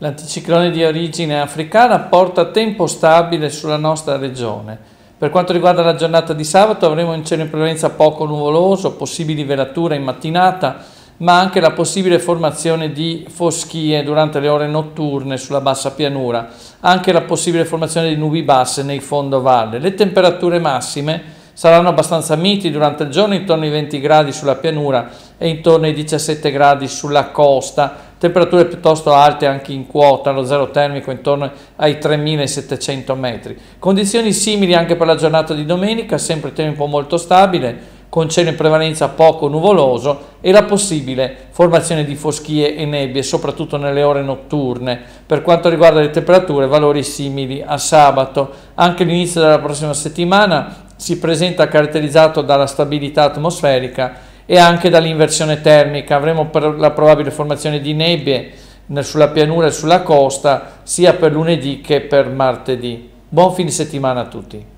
L'anticiclone di origine africana porta tempo stabile sulla nostra regione. Per quanto riguarda la giornata di sabato avremo un cielo in prevalenza poco nuvoloso, possibili velature in mattinata, ma anche la possibile formazione di foschie durante le ore notturne sulla bassa pianura, anche la possibile formazione di nubi basse nei fondovalle. Le temperature massime saranno abbastanza miti durante il giorno, intorno ai 20 gradi sulla pianura e intorno ai 17 gradi sulla costa, temperature piuttosto alte anche in quota, lo zero termico intorno ai 3700 metri. Condizioni simili anche per la giornata di domenica, sempre tempo molto stabile, con cielo in prevalenza poco nuvoloso e la possibile formazione di foschie e nebbie, soprattutto nelle ore notturne. Per quanto riguarda le temperature, valori simili a sabato. Anche l'inizio della prossima settimana si presenta caratterizzato dalla stabilità atmosferica e anche dall'inversione termica. Avremo la probabile formazione di nebbie sulla pianura e sulla costa sia per lunedì che per martedì. Buon fine settimana a tutti.